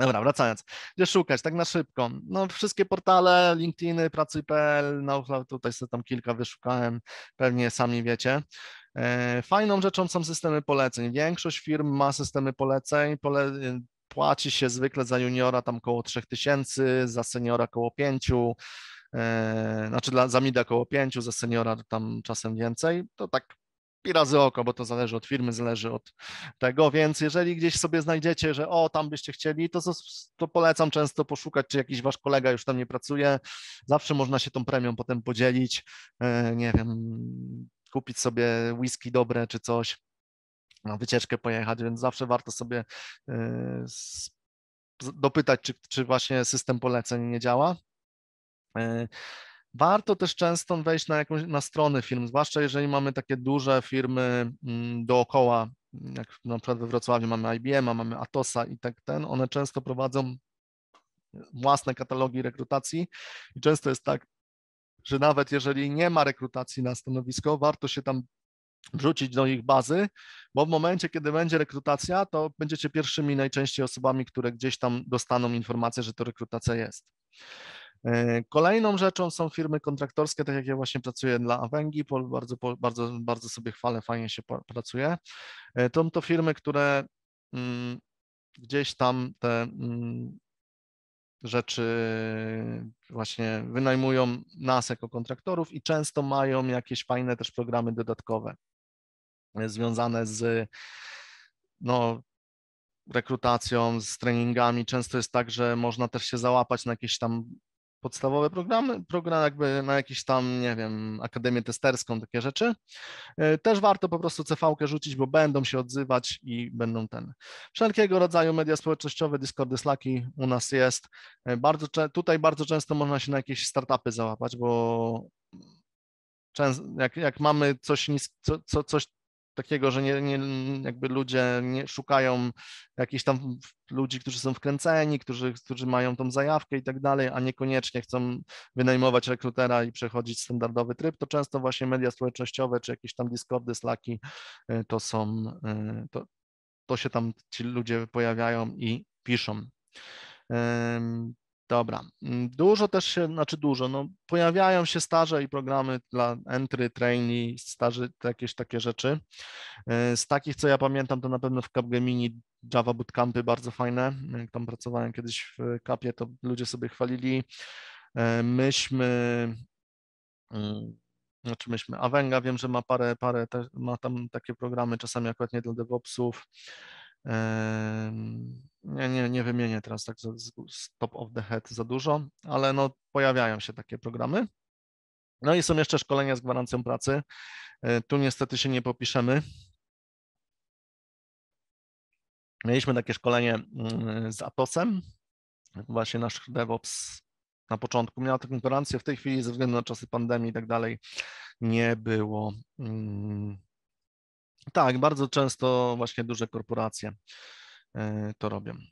Dobra, wracając. Gdzie szukać? Tak na szybko. No, wszystkie portale, LinkedIny, pracuj.pl, NoCloud, tutaj sobie tam kilka wyszukałem, pewnie sami wiecie. E, fajną rzeczą są systemy poleceń. Większość firm ma systemy poleceń, pole... Y, płaci się zwykle za juniora tam około 3000, za seniora około 5, e, znaczy dla, za mida około 5, za seniora tam czasem więcej. To tak i razy oko, bo to zależy od firmy, zależy od tego, więc jeżeli gdzieś sobie znajdziecie, że o, tam byście chcieli, to, to polecam często poszukać, czy jakiś wasz kolega już tam nie pracuje, zawsze można się tą premią potem podzielić, e, nie wiem, kupić sobie whisky dobre czy coś, na wycieczkę pojechać, więc zawsze warto sobie e, dopytać, czy, czy właśnie system poleceń nie działa. E, Warto też często wejść na jakąś na stronę firm, zwłaszcza jeżeli mamy takie duże firmy mm, dookoła, mm, jak na przykład we Wrocławiu mamy IBM, mamy Atosa i tak ten, one często prowadzą e, własne katalogi rekrutacji i często jest tak, że nawet jeżeli nie ma rekrutacji na stanowisko, warto się tam wrzucić do ich bazy, bo w momencie, kiedy będzie rekrutacja, to będziecie pierwszymi najczęściej osobami, które gdzieś tam dostaną informację, że to rekrutacja jest. E, kolejną rzeczą są firmy kontraktorskie, tak jak ja właśnie pracuję dla Avengi, bardzo, bardzo, bardzo sobie chwalę, fajnie się pracuje. E, to, to firmy, które mm, gdzieś tam te mm, rzeczy właśnie wynajmują nas jako kontraktorów i często mają jakieś fajne też programy dodatkowe e, związane z no, rekrutacją, z treningami. Często jest tak, że można też się załapać na jakieś tam podstawowe programy, program jakby na jakieś tam, nie wiem, akademię testerską, takie rzeczy. E, też warto po prostu CV-kę rzucić, bo będą się odzywać i będą ten. Wszelkiego rodzaju media społecznościowe, Discordy, Slacki u nas jest. E, bardzo, tutaj bardzo często można się na jakieś startupy załapać, bo jak, jak mamy coś, co, co, coś takiego, że nie, nie, jakby ludzie nie szukają jakichś tam ludzi, którzy są wkręceni, którzy, którzy mają tą zajawkę i tak dalej, a niekoniecznie chcą wynajmować rekrutera i przechodzić standardowy tryb, to często właśnie media społecznościowe czy jakieś tam Discordy, Slacki y, to są, y, to, to się tam ci ludzie pojawiają i piszą. Dobra. Mm, dużo też się, znaczy dużo, no pojawiają się staże i programy dla entry, trainee, staży, jakieś takie rzeczy. E, z takich, co ja pamiętam, to na pewno w Capgemini Java Bootcampy bardzo fajne. Jak e, tam pracowałem kiedyś w Capie, to ludzie sobie chwalili. E, myśmy, mm, znaczy myśmy, Avenga wiem, że ma parę, parę te, ma tam takie programy, czasami akurat nie dla DevOpsów nie, nie, nie wymienię teraz tak z, z top of the head za dużo, ale no, pojawiają się takie programy. No i są jeszcze szkolenia z gwarancją pracy. E, tu niestety się nie popiszemy. Mieliśmy takie szkolenie mm, z Atosem, właśnie nasz DevOps na początku miał taką gwarancję, w tej chwili ze względu na czasy pandemii i tak dalej nie było. Mm, tak, bardzo często właśnie duże korporacje E, to robią.